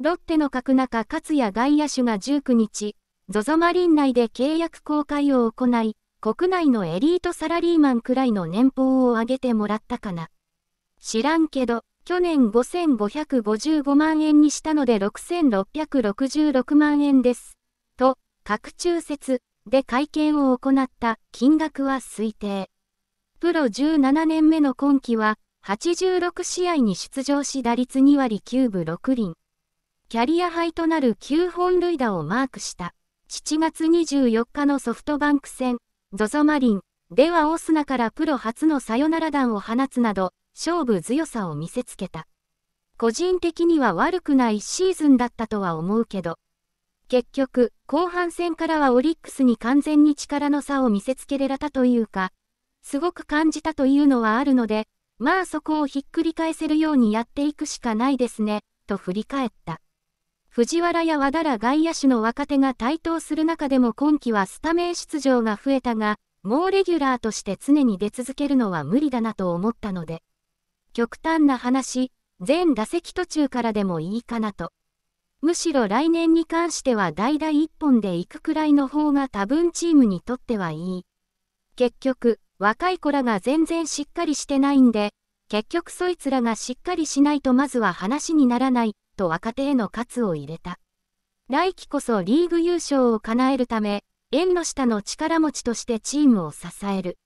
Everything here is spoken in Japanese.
ロッテの角中勝也外野手が19日、ZOZO マリン内で契約公開を行い、国内のエリートサラリーマンくらいの年俸を上げてもらったかな。知らんけど、去年5555万円にしたので6666万円です。と、各中説で会見を行った金額は推定。プロ17年目の今季は86試合に出場し打率2割9分6厘。キャリアハイとなる9本塁打をマークした。7月24日のソフトバンク戦、ZOZO マリンではオスナからプロ初のサヨナラ弾を放つなど、勝負強さを見せつけた。個人的には悪くないシーズンだったとは思うけど、結局、後半戦からはオリックスに完全に力の差を見せつけられたというか、すごく感じたというのはあるので、まあそこをひっくり返せるようにやっていくしかないですね、と振り返った。藤原や和田ら外野手の若手が台頭する中でも今季はスタメン出場が増えたが、もうレギュラーとして常に出続けるのは無理だなと思ったので。極端な話、全打席途中からでもいいかなと。むしろ来年に関しては代打一本で行くくらいの方が多分チームにとってはいい。結局、若い子らが全然しっかりしてないんで、結局そいつらがしっかりしないとまずは話にならない、と若手への喝を入れた。来季こそリーグ優勝を叶えるため、縁の下の力持ちとしてチームを支える。